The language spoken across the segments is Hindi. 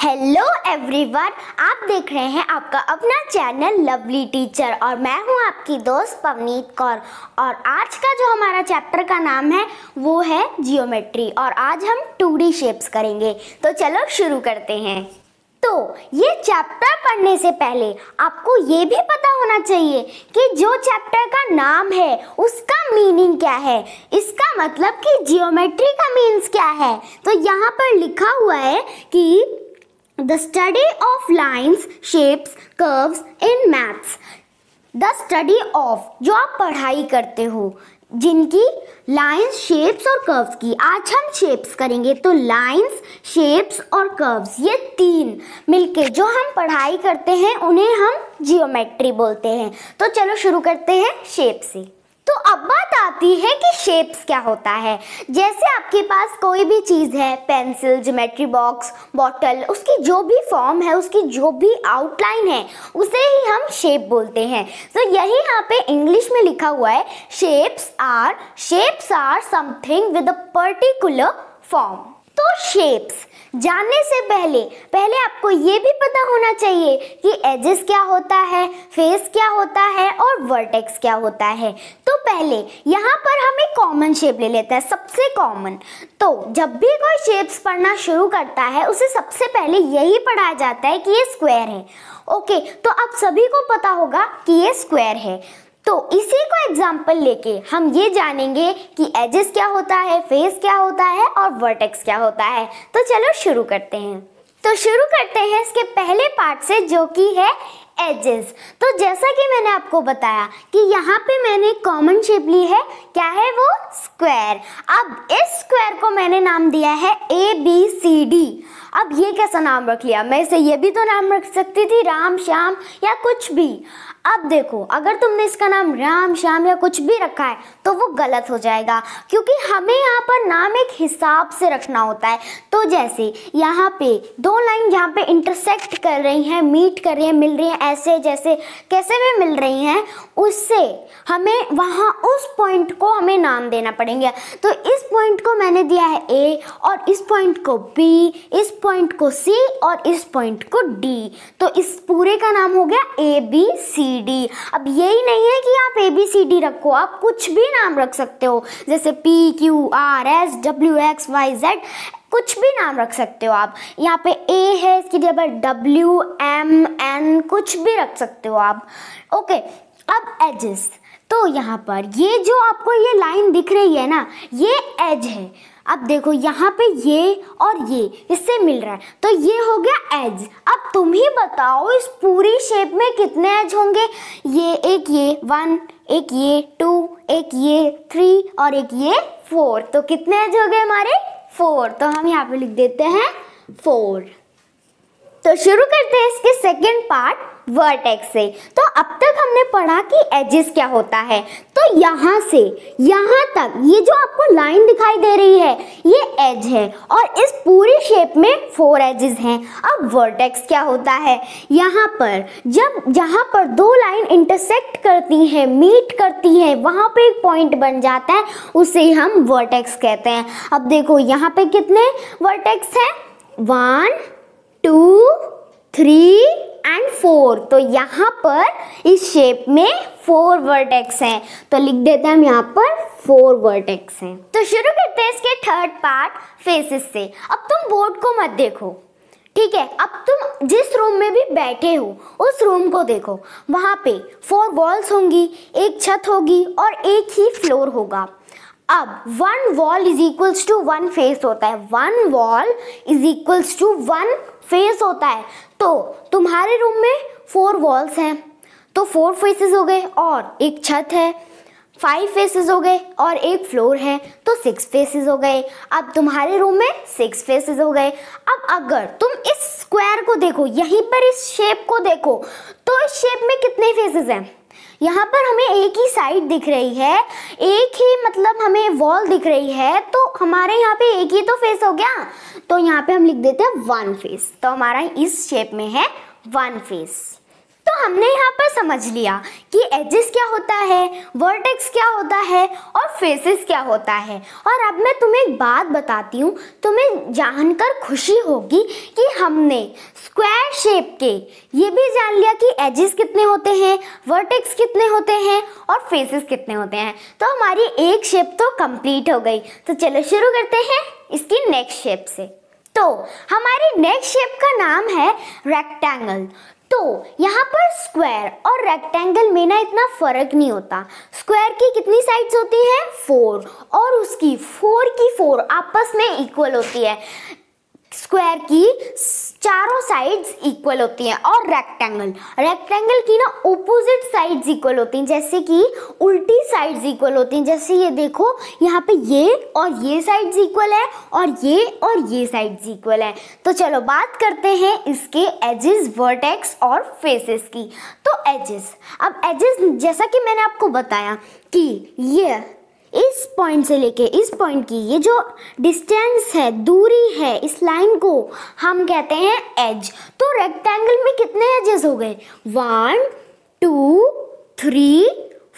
हेलो एवरीवन आप देख रहे हैं आपका अपना चैनल लवली टीचर और मैं हूं आपकी दोस्त पवनीत कौर और आज का जो हमारा चैप्टर का नाम है वो है जियोमेट्री और आज हम टू डी शेप्स करेंगे तो चलो शुरू करते हैं तो ये चैप्टर पढ़ने से पहले आपको ये भी पता होना चाहिए कि जो चैप्टर का नाम है उसका मीनिंग क्या है इसका मतलब कि जियोमेट्री का मीन्स क्या है तो यहाँ पर लिखा हुआ है कि The study of lines, shapes, curves in maths. The study of जो आप पढ़ाई करते हो जिनकी लाइन्स शेप्स और कर्व्स की आज हम शेप्स करेंगे तो लाइन्स शेप्स और कर्व्स ये तीन मिलके जो हम पढ़ाई करते हैं उन्हें हम जियोमेट्री बोलते हैं तो चलो शुरू करते हैं शेप से तो अब बात आती है कि शेप्स क्या होता है जैसे आपके पास कोई भी चीज़ है पेंसिल जोमेट्री बॉक्स बॉटल उसकी जो भी फॉर्म है उसकी जो भी आउटलाइन है उसे ही हम शेप बोलते हैं तो यही यहाँ पे इंग्लिश में लिखा हुआ है shapes are shapes are something with a particular form तो शेप्स जानने से पहले पहले आपको ये भी पता होना चाहिए कि एजेस क्या होता है फेस क्या होता है और वर्टेक्स क्या होता है तो पहले यहाँ पर हम एक कॉमन शेप ले लेते हैं सबसे कॉमन तो जब भी कोई शेप्स पढ़ना शुरू करता है उसे सबसे पहले यही पढ़ाया जाता है कि ये स्क्वायर है ओके तो आप सभी को पता होगा कि ये स्क्वायर है तो इसी को एग्जाम्पल लेके हम ये जानेंगे कि एजेस क्या होता है फेस क्या होता है और वर्टेक्स क्या होता है तो चलो शुरू करते हैं तो शुरू करते हैं इसके पहले पार्ट से जो कि है एजेस तो जैसा कि मैंने आपको बताया कि यहाँ पे मैंने कॉमन शेप ली है क्या है वो स्क्वायर अब इस स्क्वायर को मैंने नाम दिया है ए बी सी डी अब ये कैसा नाम रख लिया मैं इसे ये भी तो नाम रख सकती थी राम श्याम या कुछ भी अब देखो अगर तुमने इसका नाम राम श्याम या कुछ भी रखा है तो वो गलत हो जाएगा क्योंकि हमें यहाँ पर नाम एक हिसाब से रखना होता है तो जैसे यहाँ पे दो लाइन यहाँ पे इंटरसेक्ट कर रही हैं मीट कर रही हैं मिल रही हैं ऐसे जैसे कैसे भी मिल रही हैं उससे हमें वहाँ उस पॉइंट को हमें नाम देना पड़ेंगे तो इस पॉइंट को मैंने दिया है ए और इस पॉइंट को बी इस पॉइंट को सी और इस पॉइंट को डी तो इस पूरे का नाम हो गया ए बी सी डी अब यही नहीं है कि आप ए बी सी डी रखो आप कुछ भी नाम रख सकते हो जैसे P Q R S W X Y Z कुछ भी नाम रख सकते हो आप यहाँ पे ए है इसकी जगह डब्ल्यू एम एन कुछ भी रख सकते हो आप ओके अब एजेस तो यहाँ पर ये जो आपको ये लाइन दिख रही है ना ये एज है अब देखो यहाँ पे ये और ये इससे मिल रहा है तो ये हो गया एज अब तुम ही बताओ इस पूरी शेप में कितने एज होंगे ये एक ये वन एक ये टू एक ये थ्री और एक ये फोर तो कितने एज हो गए हमारे फोर तो हम यहाँ पे लिख देते हैं फोर तो शुरू करते हैं इसके सेकेंड पार्ट वर्टेक्स से तो अब तक हमने पढ़ा कि एजेस क्या होता है तो यहाँ से यहाँ तक ये जो आपको लाइन दिखाई दे रही है ये एज है और इस पूरी शेप में फोर एजेस हैं अब वर्टेक्स क्या होता है यहाँ पर जब जहाँ पर दो लाइन इंटरसेक्ट करती हैं मीट करती हैं वहाँ पे एक पॉइंट बन जाता है उसे हम वर्टेक्स कहते हैं अब देखो यहाँ पे कितने वर्टेक्स हैं one two three and four तो यहाँ पर इस शेप में फोर वर्टेक्स हैं तो लिख देते हैं हम यहाँ पर फोर वर्टेक्स हैं तो शुरू करते हैं इसके थर्ड पार्ट फेसेस से अब तुम बोर्ड को मत देखो ठीक है अब तुम जिस रूम में भी बैठे हो उस रूम को देखो वहाँ पे फोर वॉल्स होंगी एक छत होगी और एक ही फ्लोर होगा अब one wall is equals to one face होता है one wall is equals to one face होता है तो तुम्हारे रूम में फोर वॉल्स हैं तो फोर फेसेस हो गए और एक छत है फाइव फेसेस हो गए और एक फ्लोर है तो सिक्स फेसेस हो गए अब तुम्हारे रूम में सिक्स फेसेस हो गए अब अगर तुम इस स्क्वायर को देखो यहीं पर इस शेप को देखो तो इस शेप में कितने फेसेस हैं यहाँ पर हमें एक ही साइड दिख रही है एक ही मतलब हमें वॉल दिख रही है तो हमारे यहाँ पे एक ही तो फेस हो गया तो यहाँ पे हम लिख देते हैं वन फेस तो हमारा इस शेप में है वन फेस तो हमने यहाँ पर समझ लिया कि एजेस क्या होता है वर्टेक्स क्या होता है और फेसेस क्या होता है और अब मैं तुम्हें एक बात बताती हूँ तुम्हें जानकर खुशी होगी कि हमने स्क्वायर शेप के ये भी जान लिया कि एजेस कितने होते हैं वर्टेक्स कितने होते हैं और फेसेस कितने होते हैं तो हमारी एक शेप तो कंप्लीट हो गई तो चलो शुरू करते हैं इसकी नेक्स्ट शेप से तो हमारी नेक्स्ट शेप का नाम है रेक्टेंगल तो यहाँ पर स्क्वायर और रेक्टेंगल में ना इतना फर्क नहीं होता स्क्वायर की कितनी साइड्स होती है फोर और उसकी फोर की फोर आपस में इक्वल होती है स्क्वायर की चारों साइड्स इक्वल होती हैं और रेक्टेंगल रेक्टेंगल की ना ओपोजिट साइड्स इक्वल होती हैं जैसे कि उल्टी साइड्स इक्वल होती हैं जैसे ये देखो यहाँ पे ये और ये साइड्स इक्वल है और ये और ये साइड्स इक्वल है तो चलो बात करते हैं इसके एजेस वर्टेक्स और फेसेस की तो एजेस अब एजेस जैसा कि मैंने आपको बताया कि ये इस पॉइंट से लेके इस पॉइंट की ये जो डिस्टेंस है दूरी है इस लाइन को हम कहते हैं एज तो रेक्टेंगल में कितने एजेस हो गए वन टू थ्री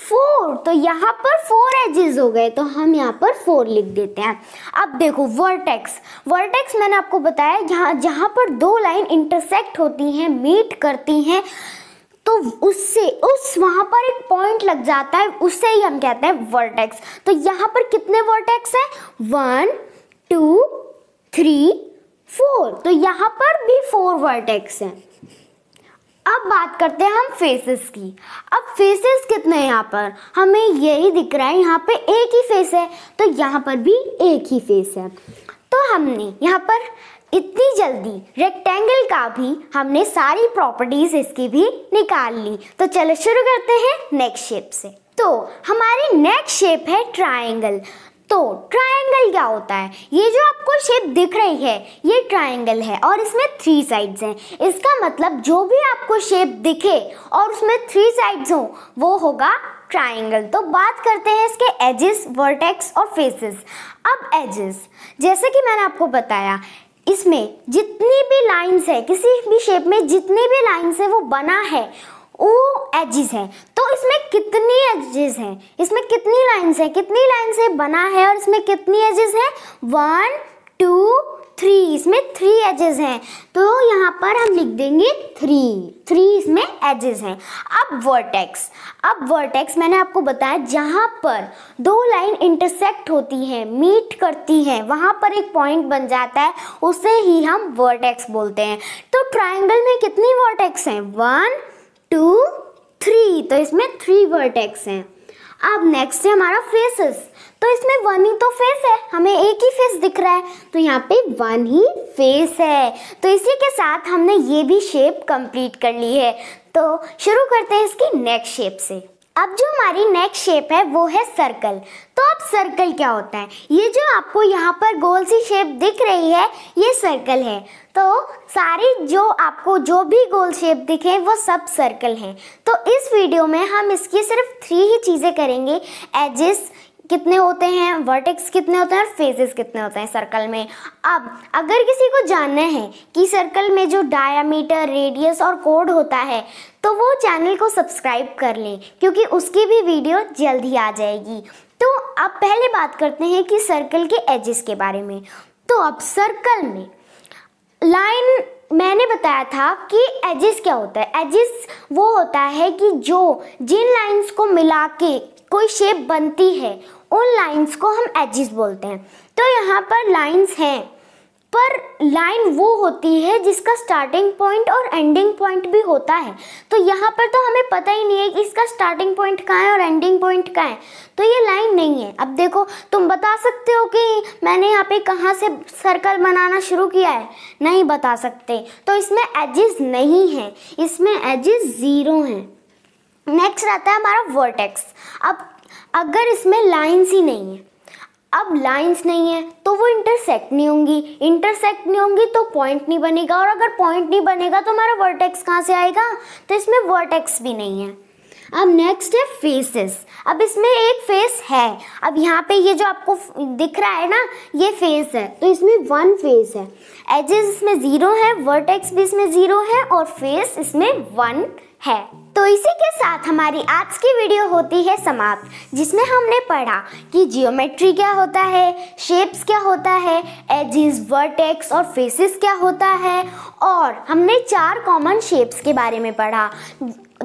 फोर तो यहाँ पर फोर एजेस हो गए तो हम यहाँ पर फोर लिख देते हैं अब देखो वर्टेक्स वर्टेक्स मैंने आपको बताया जहाँ जहाँ पर दो लाइन इंटरसेक्ट होती हैं मीट करती हैं तो उससे उस वहाँ पर एक पॉइंट लग जाता है उससे ही हम कहते हैं वर्टेक्स तो यहाँ पर कितने वर्टेक्स हैं वन टू थ्री फोर तो यहाँ पर भी फोर वर्टेक्स हैं अब बात करते हैं हम फेसेस की अब फेसेस कितने हैं यहाँ पर हमें यही दिख रहा है यहाँ पे एक ही फेस है तो यहाँ पर भी एक ही फेस है तो हमने यहाँ पर इतनी जल्दी रेक्टेंगल का भी हमने सारी प्रॉपर्टीज इसकी भी निकाल ली तो चलो शुरू करते हैं नेक्स्ट शेप से तो हमारी नेक्स्ट शेप है ट्राइंगल तो ट्राइंगल क्या होता है ये जो आपको शेप दिख रही है ये ट्राइंगल है और इसमें थ्री साइड्स हैं इसका मतलब जो भी आपको शेप दिखे और उसमें थ्री साइड्स हो वो होगा ट्राइंगल तो बात करते हैं इसके एजेस वर्टेक्स और फेसेस अब एजेस जैसे कि मैंने आपको बताया इसमें जितनी भी लाइंस है किसी भी शेप में जितनी भी लाइंस है वो बना है वो एजिस हैं तो इसमें कितनी एजिस हैं इसमें कितनी लाइंस हैं कितनी लाइंस से बना है और इसमें कितनी एजिस हैं वन टू थ्री इसमें थ्री एजेस हैं तो यहाँ पर हम लिख देंगे थ्री थ्री इसमें एजेस हैं अब वर्टेक्स अब वर्टेक्स मैंने आपको बताया जहाँ पर दो लाइन इंटरसेक्ट होती हैं मीट करती हैं वहाँ पर एक पॉइंट बन जाता है उसे ही हम वर्टेक्स बोलते हैं तो ट्राइंगल में कितनी वर्टेक्स हैं वन टू थ्री तो इसमें थ्री वर्टेक्स हैं अब नेक्स्ट है हमारा फेसेस तो इसमें वन ही तो फेस है हमें एक ही फेस दिख रहा है तो यहाँ पे वन ही फेस है तो इसी के साथ हमने ये भी शेप कंप्लीट कर ली है तो शुरू करते हैं इसकी नेक्स्ट शेप से अब जो हमारी नेक्स्ट शेप है वो है सर्कल तो अब सर्कल क्या होता है ये जो आपको यहाँ पर गोल सी शेप दिख रही है ये सर्कल है तो सारी जो आपको जो भी गोल शेप दिखे वो सब सर्कल हैं तो इस वीडियो में हम इसकी सिर्फ थ्री ही चीज़ें करेंगे एजेस कितने होते हैं वर्टेक्स कितने होते हैं और फेजेस कितने होते हैं सर्कल में अब अगर किसी को जानना है कि सर्कल में जो डायामीटर रेडियस और कोड होता है तो वो चैनल को सब्सक्राइब कर लें क्योंकि उसकी भी वीडियो जल्द ही आ जाएगी तो अब पहले बात करते हैं कि सर्कल के एजेस के बारे में तो अब सर्कल में लाइन मैंने बताया था कि एजेस क्या होता है एजेस वो होता है कि जो जिन लाइंस को मिला के कोई शेप बनती है उन लाइंस को हम एजिस बोलते हैं तो यहाँ पर लाइंस हैं पर लाइन वो होती है जिसका स्टार्टिंग पॉइंट और एंडिंग पॉइंट भी होता है तो यहाँ पर तो हमें पता ही नहीं है कि इसका स्टार्टिंग पॉइंट कहाँ है और एंडिंग पॉइंट कहाँ है तो ये लाइन नहीं है अब देखो तुम बता सकते हो कि मैंने यहाँ पे कहाँ से सर्कल बनाना शुरू किया है नहीं बता सकते तो इसमें एजिस नहीं हैं इसमें एजिस ज़ीरो हैं नेक्स्ट आता है हमारा वर्टेक्स अब अगर इसमें लाइंस ही नहीं है अब लाइंस नहीं है तो वो इंटरसेक्ट नहीं होंगी इंटरसेक्ट नहीं होंगी तो पॉइंट नहीं बनेगा और अगर पॉइंट नहीं बनेगा तो हमारा वर्टेक्स कहाँ से आएगा तो इसमें वर्टेक्स भी नहीं है अब नेक्स्ट है फेसेस अब इसमें एक फेस है अब यहाँ पे ये जो आपको दिख रहा है ना ये फेस है तो इसमें वन फेस है एजेस इसमें ज़ीरो है वर्टेक्स भी इसमें ज़ीरो है और फेस इसमें वन है तो इसी के साथ हमारी आज की वीडियो होती है समाप्त जिसमें हमने पढ़ा कि जियोमेट्री क्या होता है शेप्स क्या होता है एजिस वर्टेक्स और फेसेस क्या होता है और हमने चार कॉमन शेप्स के बारे में पढ़ा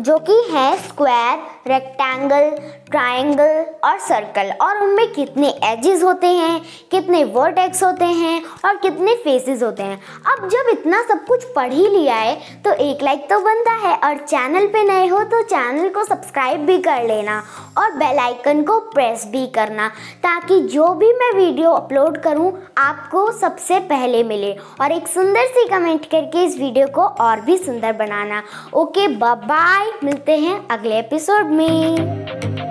जो कि है स्क्वायर रेक्टेंगल ट्रायंगल और सर्कल और उनमें कितने एजेस होते हैं कितने वर्टेक्स होते हैं और कितने फेसेस होते हैं अब जब इतना सब कुछ पढ़ ही लिया है तो एक लाइक तो बनता है और चैनल चैनल पे नए हो तो चैनल को सब्सक्राइब भी कर लेना और बेल आइकन को प्रेस भी करना ताकि जो भी मैं वीडियो अपलोड करूं आपको सबसे पहले मिले और एक सुंदर सी कमेंट करके इस वीडियो को और भी सुंदर बनाना ओके बाय मिलते हैं अगले एपिसोड में